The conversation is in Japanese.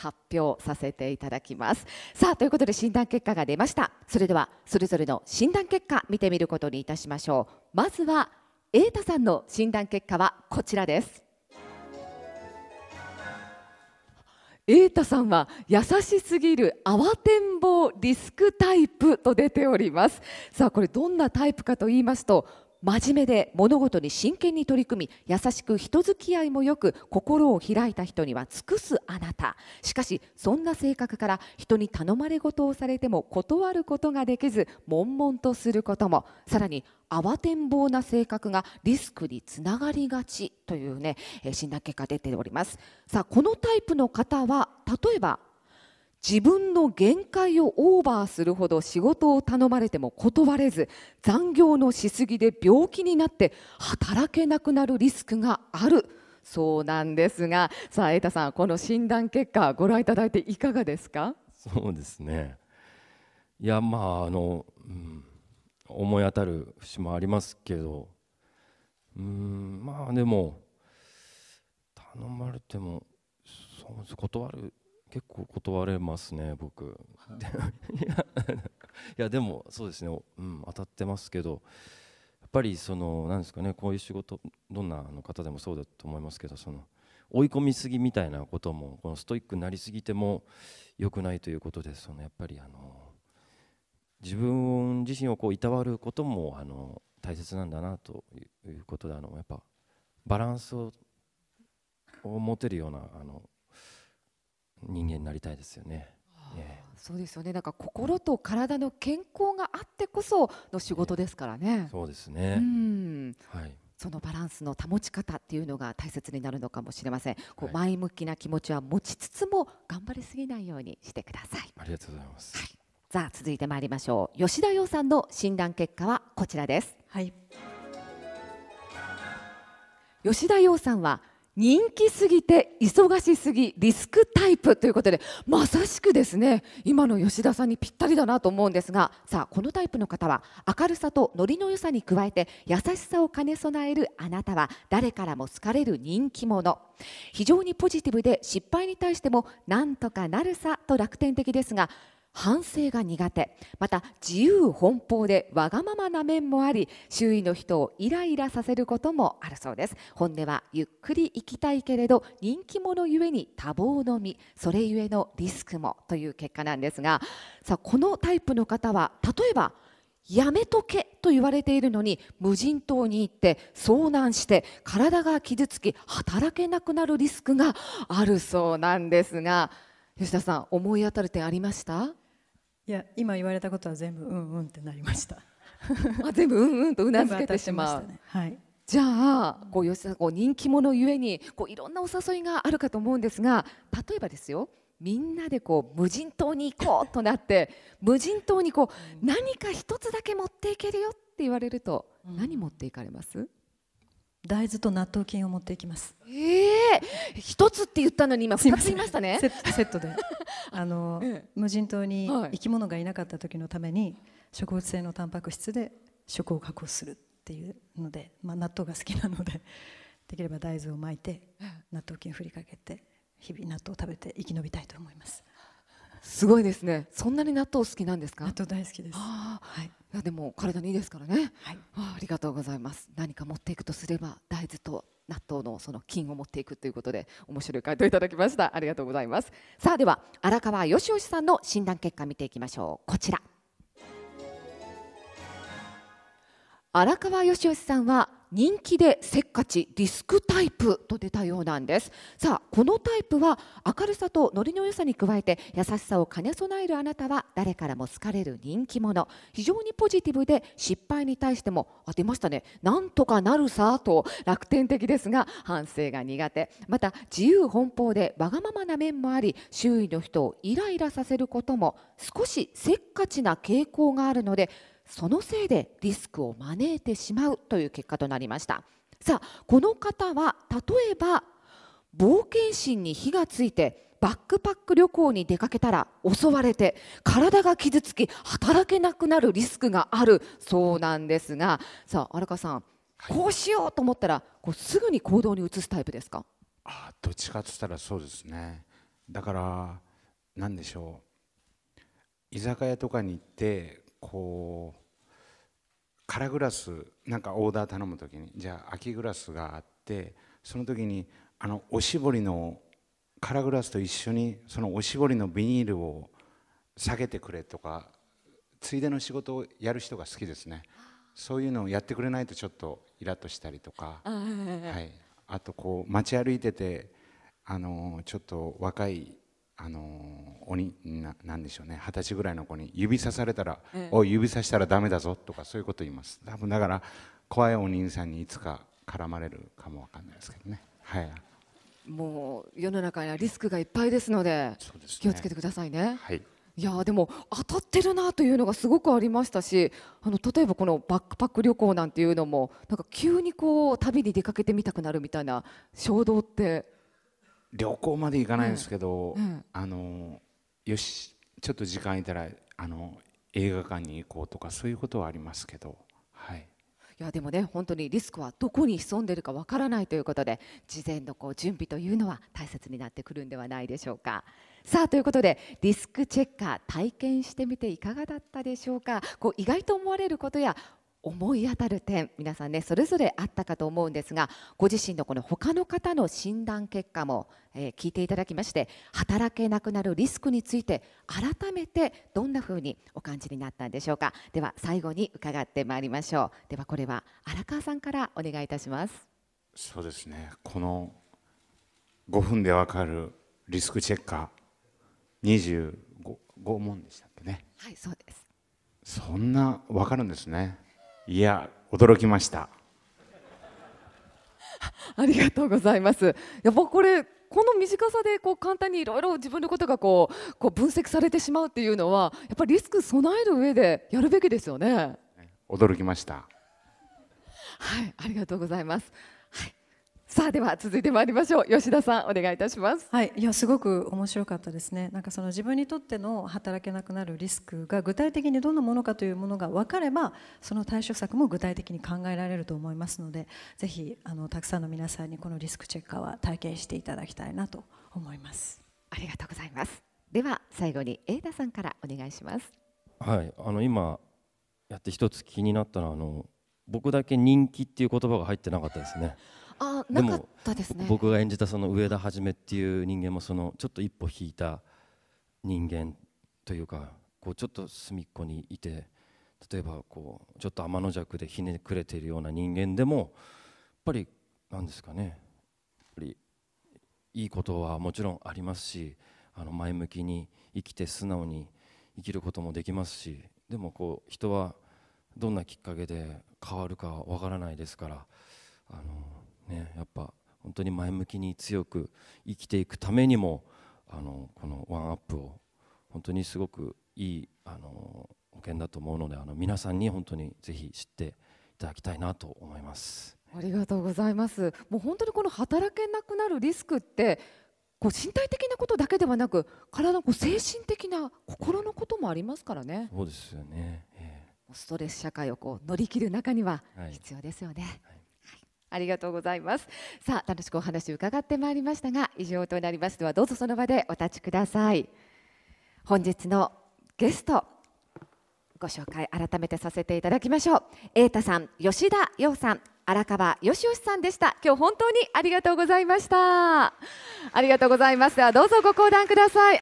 発表させていただきますさあということで診断結果が出ましたそれではそれぞれの診断結果見てみることにいたしましょうまずは瑛太さんの診断結果はこちらです瑛太さんは優しすぎる慌てんぼうリスクタイプと出ておりますさあこれどんなタイプかと言いますと真面目で物事に真剣に取り組み優しく人付き合いもよく心を開いた人には尽くすあなたしかしそんな性格から人に頼まれ事をされても断ることができず悶々とすることもさらに慌てんぼうな性格がリスクにつながりがちというね診断結果出ておりますさあこのタイプの方は例えば自分の限界をオーバーするほど仕事を頼まれても断れず残業のしすぎで病気になって働けなくなるリスクがあるそうなんですがさあ瑛太さんこの診断結果ご覧いただいていかがですかそうですねいやまああの、うん、思い当たる節もありますけどうんまあでも頼まれてもそう断る結構断れますね僕 いやでもそうですね、うん、当たってますけどやっぱりその何ですかねこういう仕事どんなの方でもそうだと思いますけどその追い込みすぎみたいなこともこのストイックになりすぎても良くないということでそのやっぱりあの自分自身をこういたわることもあの大切なんだなということであのやっぱバランスを持てるようなあの人間になりたいですよね。ねそうですよねなんか心と体の健康があってこその仕事ですからね。ねそうですね、はい、そのバランスの保ち方っていうのが大切になるのかもしれません。こう前向きな気持ちは持ちつつも頑張りすぎないようにしてください。ありがとうございます。はい、さあ続いてまいりましょう。吉田洋さんの診断結果はこちらです。はい。吉田洋さんは人気すぎて忙しすぎリスクタイプということでまさしくですね今の吉田さんにぴったりだなと思うんですがさあこのタイプの方は明るさとノリの良さに加えて優しさを兼ね備えるあなたは誰からも好かれる人気者非常にポジティブで失敗に対してもなんとかなるさと楽天的ですが反省が苦手また自由奔放でわがままな面もあり周囲の人をイライラさせることもあるそうです本音はゆっくり生きたいけれど人気者ゆえに多忙のみそれゆえのリスクもという結果なんですがさあこのタイプの方は例えばやめとけと言われているのに無人島に行って遭難して体が傷つき働けなくなるリスクがあるそうなんですが吉田さん思い当たる点ありましたいや今言われたことは全部うんうんってなりました あ全部うんうんとうなずけてしまう、ね、はいじゃあこう吉田こう人気者ゆえにこういろんなお誘いがあるかと思うんですが例えばですよみんなでこう無人島に行こうとなって無人島にこう何か一つだけ持っていけるよって言われると、何持っていかれます、うん大豆と納豆菌を持っていきますええー、一つって言ったのに今二つ言いましたねセットで あの、ええ、無人島に生き物がいなかった時のために、植物性のタンパク質で食を確保するっていうので、まあ、納豆が好きなので できれば大豆を巻いて納豆菌をふりかけて日々納豆を食べて生き延びたいと思いますすごいですねそんなに納豆好きなんですか納豆大好きですはいいやでも体にいいですからね、はい、ありがとうございます何か持っていくとすれば大豆と納豆のその菌を持っていくということで面白い回答いただきましたありがとうございますさあでは荒川よしよしさんの診断結果見ていきましょうこちら荒川よしよしさんは人気でせっかちディスクタイプと出たようなんですさあこのタイプは明るさとノリの良さに加えて優しさを兼ね備えるあなたは誰からも好かれる人気者非常にポジティブで失敗に対しても当出ましたねなんとかなるさと楽天的ですが反省が苦手また自由奔放でわがままな面もあり周囲の人をイライラさせることも少しせっかちな傾向があるのでそのせいでリスクを招いてしまうという結果となりましたさあこの方は例えば冒険心に火がついてバックパック旅行に出かけたら襲われて体が傷つき働けなくなるリスクがあるそうなんですがさあ荒川さん、はい、こうしようと思ったらこうすぐに行動に移すタイプですかあどっちかっつったらそうですねだから何でしょう居酒屋とかに行ってこう空グラスなんかオーダー頼む時にじゃあ空きグラスがあってその時にあのおしぼりの空グラスと一緒にそのおしぼりのビニールを下げてくれとかついでの仕事をやる人が好きですねそういうのをやってくれないとちょっとイラッとしたりとかあ,、はい、あとこう街歩いててあのちょっと若いあの鬼ななんでしょうね二十歳ぐらいの子に指さされたら「ええ、お指さしたらダメだぞ」とかそういうこと言います多分だから怖いお兄さんにいつか絡まれるかもわかんないですけどねはいもう世の中にはリスクがいっぱいですので、ね、気をつけてくださいね、はい、いやでも当たってるなというのがすごくありましたしあの例えばこのバックパック旅行なんていうのもなんか急にこう旅に出かけてみたくなるみたいな衝動って旅行まで行かないんですけど、うんうん、あのよしちょっと時間いたらあの映画館に行こうとかそういうことはありますけど、はい、いやでもね本当にリスクはどこに潜んでるかわからないということで事前のこう準備というのは大切になってくるんではないでしょうか。さあということでリスクチェッカー体験してみていかがだったでしょうかこう意外と思われることや思い当たる点皆さんねそれぞれあったかと思うんですがご自身のこの他の方の診断結果も、えー、聞いていただきまして働けなくなるリスクについて改めてどんなふうにお感じになったんでしょうかでは最後に伺ってまいりましょうではこれは荒川さんからお願いいたしますそうですねこの5分でわかるリスクチェッカー25問でしたっけねはいそうですそんなわかるんですねいや驚きました ありがとうございますやっぱこれこの短さでこう簡単にいろいろ自分のことがこうこう分析されてしまうっていうのはやっぱりリスク備える上でやるべきですよね驚きましたはいありがとうございますはいさあでは続いてまいりましょう吉田さんお願いいたしますはいいやすごく面白かったですねなんかその自分にとっての働けなくなるリスクが具体的にどんなものかというものが分かればその対処策も具体的に考えられると思いますのでぜひあのたくさんの皆さんにこのリスクチェッカーは体験していただきたいなと思いますありがとうございますでは最後に永田さんからお願いしますはいあの今やって一つ気になったのはあの僕だけ人気っていう言葉が入ってなかったですねあなかったですね僕が演じたその上田はじめっていう人間もそのちょっと一歩引いた人間というかこうちょっと隅っこにいて例えばこうちょっと天の弱でひねくれているような人間でもやっぱりなんですかねやっぱりいいことはもちろんありますしあの前向きに生きて素直に生きることもできますしでもこう人はどんなきっかけで変わるかわからないですからあのね、やっぱ本当に前向きに強く生きていくためにもあのこの「ワンアップを本当にすごくいいあの保険だと思うのであの皆さんに本当にぜひ知っていただきたいなと思います。ありがとうございます。もう本当にこの働けなくなるリスクってこう身体的なことだけではなく体のこう精神的な心のこともありますからね。そうですよね、えー、ストレス社会をこう乗り切る中には必要ですよね。はいはいありがとうございますさあ楽しくお話を伺ってまいりましたが以上となりますではどうぞその場でお立ちください本日のゲストご紹介改めてさせていただきましょう瑛太さん吉田洋さん荒川よしよしさんでした今日本当にありがとうございましたありがとうございますではどうぞご講談ください